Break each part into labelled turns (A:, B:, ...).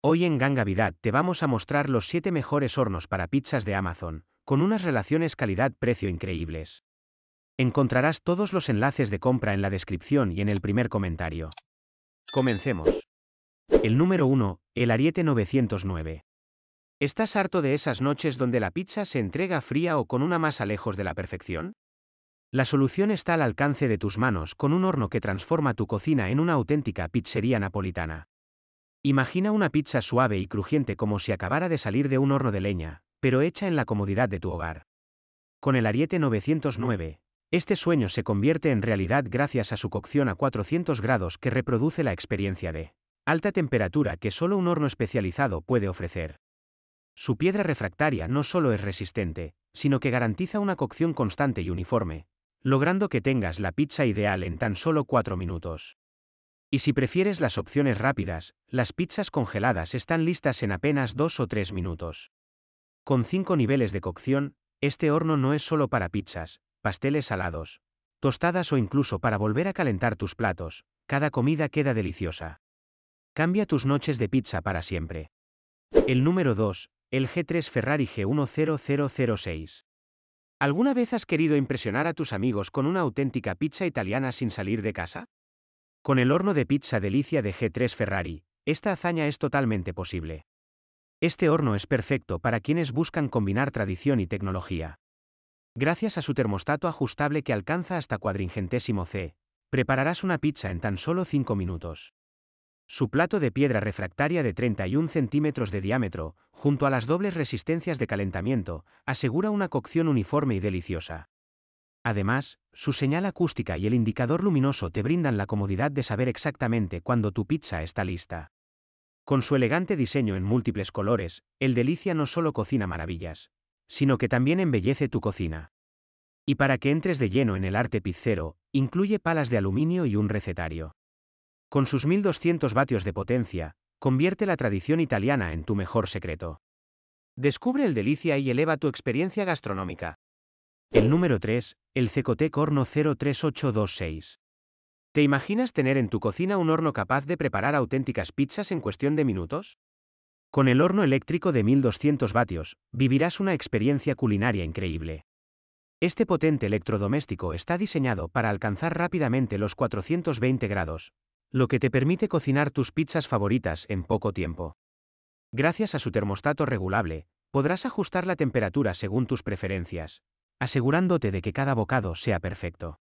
A: Hoy en Gangavidad te vamos a mostrar los 7 mejores hornos para pizzas de Amazon, con unas relaciones calidad-precio increíbles. Encontrarás todos los enlaces de compra en la descripción y en el primer comentario. Comencemos. El número 1, el Ariete 909. ¿Estás harto de esas noches donde la pizza se entrega fría o con una masa lejos de la perfección? La solución está al alcance de tus manos con un horno que transforma tu cocina en una auténtica pizzería napolitana. Imagina una pizza suave y crujiente como si acabara de salir de un horno de leña, pero hecha en la comodidad de tu hogar. Con el Ariete 909, este sueño se convierte en realidad gracias a su cocción a 400 grados que reproduce la experiencia de alta temperatura que solo un horno especializado puede ofrecer. Su piedra refractaria no solo es resistente, sino que garantiza una cocción constante y uniforme, logrando que tengas la pizza ideal en tan solo 4 minutos. Y si prefieres las opciones rápidas, las pizzas congeladas están listas en apenas dos o tres minutos. Con 5 niveles de cocción, este horno no es solo para pizzas, pasteles salados, tostadas o incluso para volver a calentar tus platos, cada comida queda deliciosa. Cambia tus noches de pizza para siempre. El número 2, el G3 Ferrari G10006. ¿Alguna vez has querido impresionar a tus amigos con una auténtica pizza italiana sin salir de casa? Con el horno de pizza delicia de G3 Ferrari, esta hazaña es totalmente posible. Este horno es perfecto para quienes buscan combinar tradición y tecnología. Gracias a su termostato ajustable que alcanza hasta cuadringentésimo C, prepararás una pizza en tan solo 5 minutos. Su plato de piedra refractaria de 31 centímetros de diámetro, junto a las dobles resistencias de calentamiento, asegura una cocción uniforme y deliciosa. Además, su señal acústica y el indicador luminoso te brindan la comodidad de saber exactamente cuándo tu pizza está lista. Con su elegante diseño en múltiples colores, el Delicia no solo cocina maravillas, sino que también embellece tu cocina. Y para que entres de lleno en el arte pizzero, incluye palas de aluminio y un recetario. Con sus 1200 vatios de potencia, convierte la tradición italiana en tu mejor secreto. Descubre el Delicia y eleva tu experiencia gastronómica. El número 3, el Cecotec Horno 03826. ¿Te imaginas tener en tu cocina un horno capaz de preparar auténticas pizzas en cuestión de minutos? Con el horno eléctrico de 1200 vatios, vivirás una experiencia culinaria increíble. Este potente electrodoméstico está diseñado para alcanzar rápidamente los 420 grados, lo que te permite cocinar tus pizzas favoritas en poco tiempo. Gracias a su termostato regulable, podrás ajustar la temperatura según tus preferencias, asegurándote de que cada bocado sea perfecto.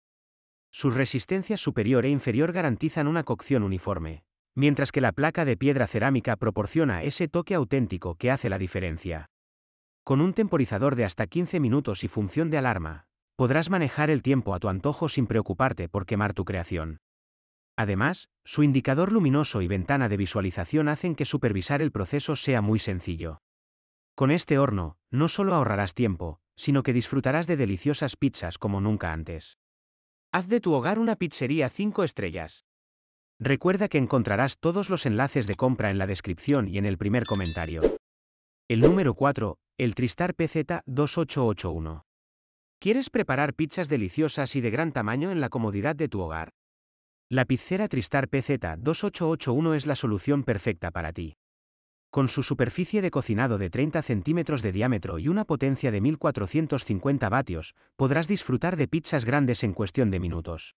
A: Sus resistencias superior e inferior garantizan una cocción uniforme, mientras que la placa de piedra cerámica proporciona ese toque auténtico que hace la diferencia. Con un temporizador de hasta 15 minutos y función de alarma, podrás manejar el tiempo a tu antojo sin preocuparte por quemar tu creación. Además, su indicador luminoso y ventana de visualización hacen que supervisar el proceso sea muy sencillo. Con este horno, no solo ahorrarás tiempo, sino que disfrutarás de deliciosas pizzas como nunca antes. Haz de tu hogar una pizzería 5 estrellas. Recuerda que encontrarás todos los enlaces de compra en la descripción y en el primer comentario. El número 4, el Tristar PZ2881. ¿Quieres preparar pizzas deliciosas y de gran tamaño en la comodidad de tu hogar? La pizzera Tristar PZ2881 es la solución perfecta para ti. Con su superficie de cocinado de 30 centímetros de diámetro y una potencia de 1450 vatios, podrás disfrutar de pizzas grandes en cuestión de minutos.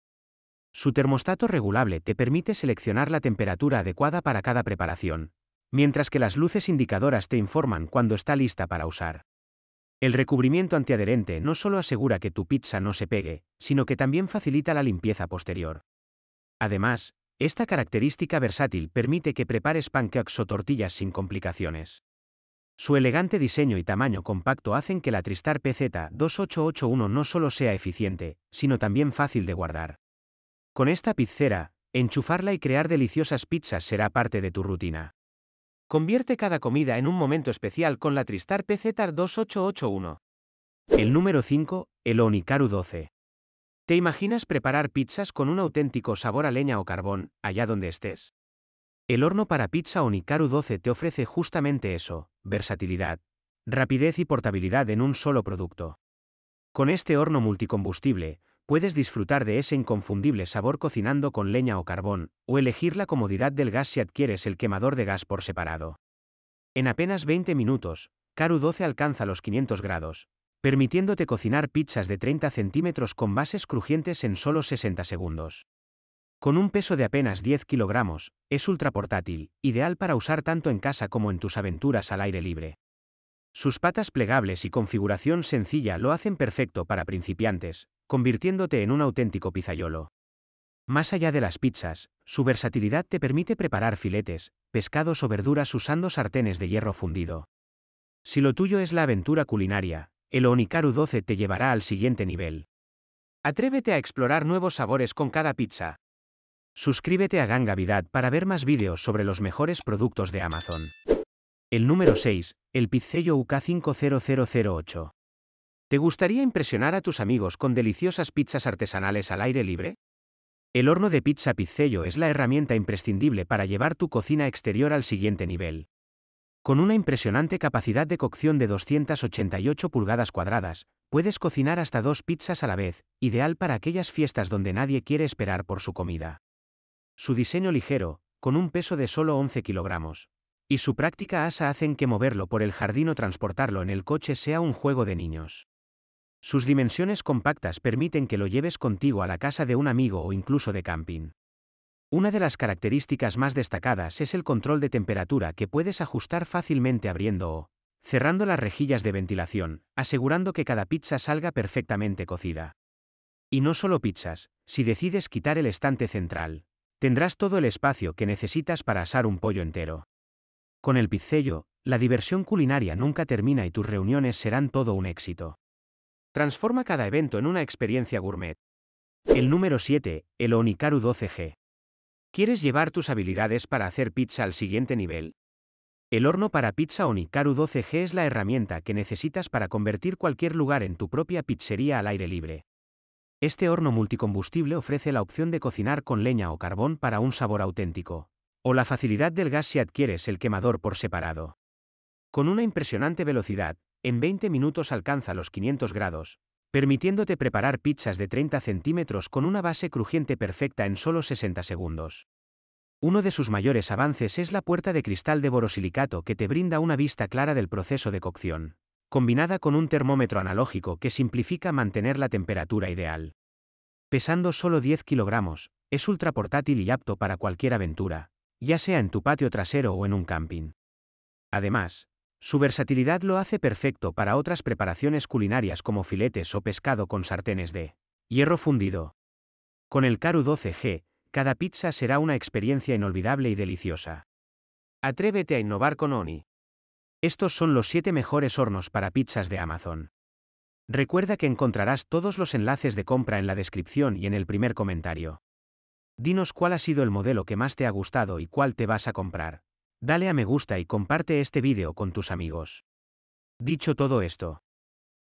A: Su termostato regulable te permite seleccionar la temperatura adecuada para cada preparación, mientras que las luces indicadoras te informan cuando está lista para usar. El recubrimiento antiadherente no solo asegura que tu pizza no se pegue, sino que también facilita la limpieza posterior. Además, esta característica versátil permite que prepares pancakes o tortillas sin complicaciones. Su elegante diseño y tamaño compacto hacen que la Tristar PZ2881 no solo sea eficiente, sino también fácil de guardar. Con esta pizzera, enchufarla y crear deliciosas pizzas será parte de tu rutina. Convierte cada comida en un momento especial con la Tristar PZ2881. El número 5, el Onikaru 12. ¿Te imaginas preparar pizzas con un auténtico sabor a leña o carbón, allá donde estés? El horno para pizza Onicaru 12 te ofrece justamente eso, versatilidad, rapidez y portabilidad en un solo producto. Con este horno multicombustible, puedes disfrutar de ese inconfundible sabor cocinando con leña o carbón, o elegir la comodidad del gas si adquieres el quemador de gas por separado. En apenas 20 minutos, Karu 12 alcanza los 500 grados, permitiéndote cocinar pizzas de 30 centímetros con bases crujientes en solo 60 segundos. Con un peso de apenas 10 kilogramos, es ultraportátil, ideal para usar tanto en casa como en tus aventuras al aire libre. Sus patas plegables y configuración sencilla lo hacen perfecto para principiantes, convirtiéndote en un auténtico pizzaiolo. Más allá de las pizzas, su versatilidad te permite preparar filetes, pescados o verduras usando sartenes de hierro fundido. Si lo tuyo es la aventura culinaria, el Onikaru 12 te llevará al siguiente nivel. Atrévete a explorar nuevos sabores con cada pizza. Suscríbete a Gangavidad para ver más vídeos sobre los mejores productos de Amazon. El número 6, el Pizzello UK50008. ¿Te gustaría impresionar a tus amigos con deliciosas pizzas artesanales al aire libre? El horno de pizza Pizzello es la herramienta imprescindible para llevar tu cocina exterior al siguiente nivel. Con una impresionante capacidad de cocción de 288 pulgadas cuadradas, puedes cocinar hasta dos pizzas a la vez, ideal para aquellas fiestas donde nadie quiere esperar por su comida. Su diseño ligero, con un peso de solo 11 kilogramos, y su práctica asa hacen que moverlo por el jardín o transportarlo en el coche sea un juego de niños. Sus dimensiones compactas permiten que lo lleves contigo a la casa de un amigo o incluso de camping. Una de las características más destacadas es el control de temperatura que puedes ajustar fácilmente abriendo o cerrando las rejillas de ventilación, asegurando que cada pizza salga perfectamente cocida. Y no solo pizzas, si decides quitar el estante central, tendrás todo el espacio que necesitas para asar un pollo entero. Con el pizzello, la diversión culinaria nunca termina y tus reuniones serán todo un éxito. Transforma cada evento en una experiencia gourmet. El número 7, el Onicaru 12G. ¿Quieres llevar tus habilidades para hacer pizza al siguiente nivel? El horno para pizza Onikaru 12G es la herramienta que necesitas para convertir cualquier lugar en tu propia pizzería al aire libre. Este horno multicombustible ofrece la opción de cocinar con leña o carbón para un sabor auténtico, o la facilidad del gas si adquieres el quemador por separado. Con una impresionante velocidad, en 20 minutos alcanza los 500 grados, permitiéndote preparar pizzas de 30 centímetros con una base crujiente perfecta en solo 60 segundos. Uno de sus mayores avances es la puerta de cristal de borosilicato que te brinda una vista clara del proceso de cocción, combinada con un termómetro analógico que simplifica mantener la temperatura ideal. Pesando solo 10 kilogramos, es ultra portátil y apto para cualquier aventura, ya sea en tu patio trasero o en un camping. Además, su versatilidad lo hace perfecto para otras preparaciones culinarias como filetes o pescado con sartenes de hierro fundido. Con el Caru 12G, cada pizza será una experiencia inolvidable y deliciosa. Atrévete a innovar con Oni. Estos son los 7 mejores hornos para pizzas de Amazon. Recuerda que encontrarás todos los enlaces de compra en la descripción y en el primer comentario. Dinos cuál ha sido el modelo que más te ha gustado y cuál te vas a comprar. Dale a me gusta y comparte este vídeo con tus amigos. Dicho todo esto.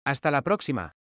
A: Hasta la próxima.